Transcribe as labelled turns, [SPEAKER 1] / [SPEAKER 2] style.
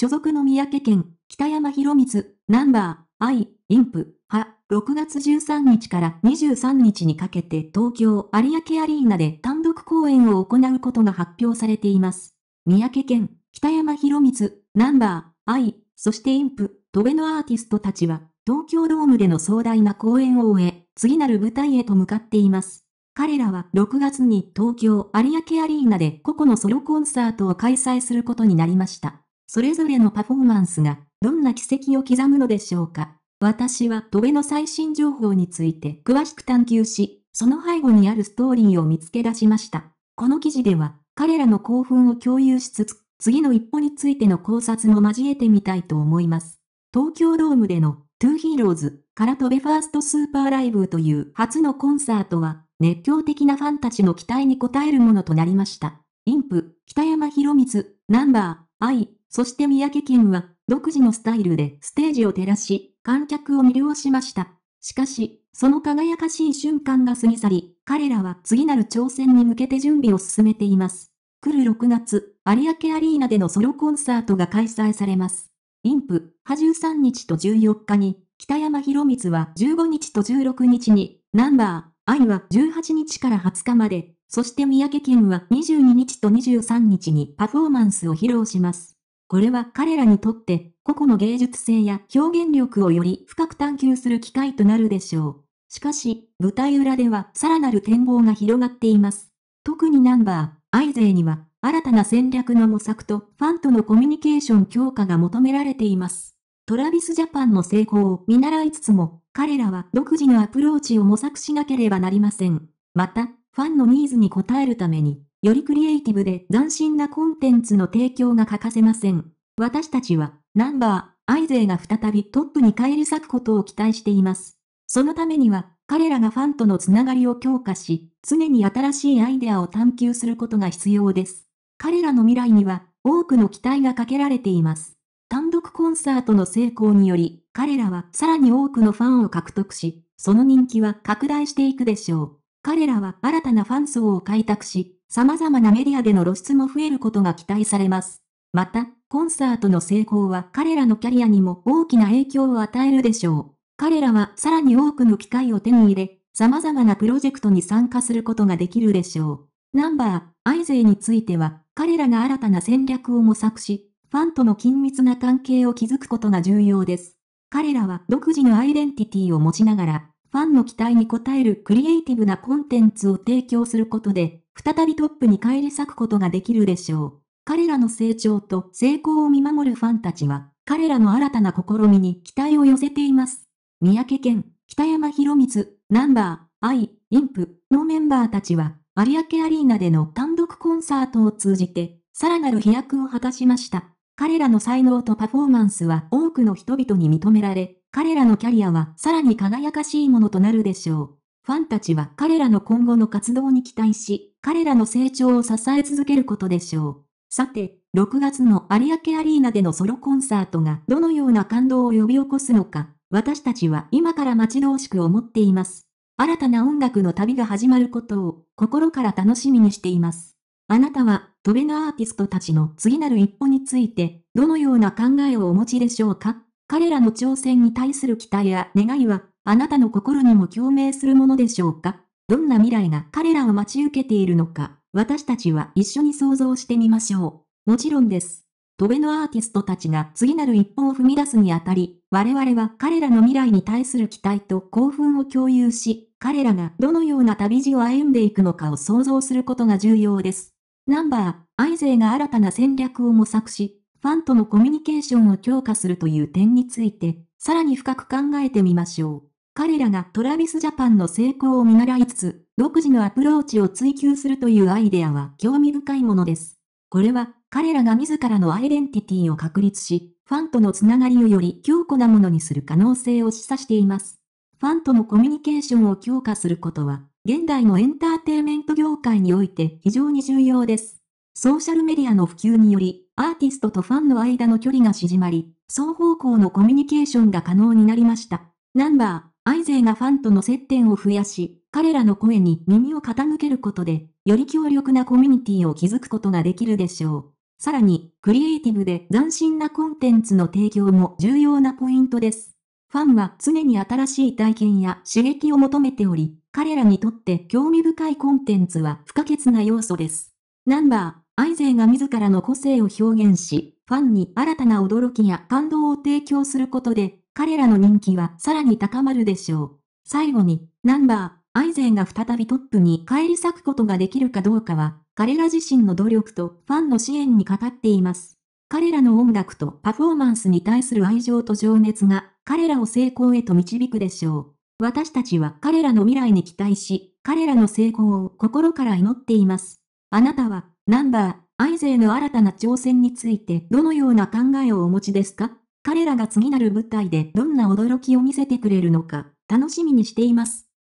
[SPEAKER 1] 所属の三宅県、北山博光、ナンバー、I、インプ、は、6月13日から23日にかけて東京有明アリーナで単独公演を行うことが発表されています。三宅県、北山博光、ナンバー、I、そしてインプ、トベのアーティストたちは、東京ドームでの壮大な公演を終え、次なる舞台へと向かっています。彼らは6月に東京有明アリーナで個々のソロコンサートを開催することになりました。それぞれのパフォーマンスが、どんな奇跡を刻むのでしょうか。私はトベの最新情報について詳しく探求し、その背後にあるストーリーを見つけ出しました。この記事では、彼らの興奮を共有しつつ、次の一歩についての考察も交えてみたいと思います。東京ドームでのトゥーヒーローズから飛べファーストスーパーライブという初のコンサートは熱狂的なファンたちの期待に応えるものとなりました。インプ、北山博光、ナンバー、アイ、そして三宅金は、独自のスタイルでステージを照らし、観客を魅了しました。しかし、その輝かしい瞬間が過ぎ去り、彼らは次なる挑戦に向けて準備を進めています。来る6月、有明アリーナでのソロコンサートが開催されます。インプ、は13日と14日に、北山博光は15日と16日に、ナンバー、愛は18日から20日まで、そして三宅金は22日と23日にパフォーマンスを披露します。これは彼らにとって個々の芸術性や表現力をより深く探求する機会となるでしょう。しかし、舞台裏ではさらなる展望が広がっています。特にナンバー、アイゼーには新たな戦略の模索とファンとのコミュニケーション強化が求められています。トラビスジャパンの成功を見習いつつも、彼らは独自のアプローチを模索しなければなりません。また、ファンのニーズに応えるために、よりクリエイティブで斬新なコンテンツの提供が欠かせません。私たちは、ナンバー、アイゼーが再びトップに返り咲くことを期待しています。そのためには、彼らがファンとのつながりを強化し、常に新しいアイデアを探求することが必要です。彼らの未来には、多くの期待がかけられています。単独コンサートの成功により、彼らはさらに多くのファンを獲得し、その人気は拡大していくでしょう。彼らは新たなファン層を開拓し、様々なメディアでの露出も増えることが期待されます。また、コンサートの成功は彼らのキャリアにも大きな影響を与えるでしょう。彼らはさらに多くの機会を手に入れ、様々なプロジェクトに参加することができるでしょう。ナンバー、アイゼイについては、彼らが新たな戦略を模索し、ファンとの緊密な関係を築くことが重要です。彼らは独自のアイデンティティを持ちながら、ファンの期待に応えるクリエイティブなコンテンツを提供することで、再びトップに返り咲くことができるでしょう。彼らの成長と成功を見守るファンたちは、彼らの新たな試みに期待を寄せています。三宅健、北山博光、ナンバー、アイ、インプのメンバーたちは、有明アリーナでの単独コンサートを通じて、さらなる飛躍を果たしました。彼らの才能とパフォーマンスは多くの人々に認められ、彼らのキャリアはさらに輝かしいものとなるでしょう。ファンたちは彼らの今後の活動に期待し、彼らの成長を支え続けることでしょう。さて、6月の有明アリーナでのソロコンサートがどのような感動を呼び起こすのか、私たちは今から待ち遠しく思っています。新たな音楽の旅が始まることを心から楽しみにしています。あなたは、飛べのアーティストたちの次なる一歩について、どのような考えをお持ちでしょうか彼らの挑戦に対する期待や願いは、あなたの心にも共鳴するものでしょうかどんな未来が彼らを待ち受けているのか、私たちは一緒に想像してみましょう。もちろんです。渡米のアーティストたちが次なる一歩を踏み出すにあたり、我々は彼らの未来に対する期待と興奮を共有し、彼らがどのような旅路を歩んでいくのかを想像することが重要です。ナンバー、アイゼイが新たな戦略を模索し、ファンとのコミュニケーションを強化するという点について、さらに深く考えてみましょう。彼らがトラビスジャパンの成功を見習いつつ、独自のアプローチを追求するというアイデアは興味深いものです。これは、彼らが自らのアイデンティティを確立し、ファンとのつながりをより強固なものにする可能性を示唆しています。ファンとのコミュニケーションを強化することは、現代のエンターテイメント業界において非常に重要です。ソーシャルメディアの普及により、アーティストとファンの間の距離が縮まり、双方向のコミュニケーションが可能になりました。ナンバーアイゼーがファンとの接点を増やし、彼らの声に耳を傾けることで、より強力なコミュニティを築くことができるでしょう。さらに、クリエイティブで斬新なコンテンツの提供も重要なポイントです。ファンは常に新しい体験や刺激を求めており、彼らにとって興味深いコンテンツは不可欠な要素です。ナンバー、アイゼイが自らの個性を表現し、ファンに新たな驚きや感動を提供することで、彼らの人気はさらに高まるでしょう。最後に、ナンバー、アイゼンが再びトップに返り咲くことができるかどうかは、彼ら自身の努力とファンの支援にかかっています。彼らの音楽とパフォーマンスに対する愛情と情熱が、彼らを成功へと導くでしょう。私たちは彼らの未来に期待し、彼らの成功を心から祈っています。あなたは、ナンバー、アイゼイの新たな挑戦についてどのような考えをお持ちですか彼らが次なる舞台でどんな驚きを見せてくれるのか、楽しみにしています。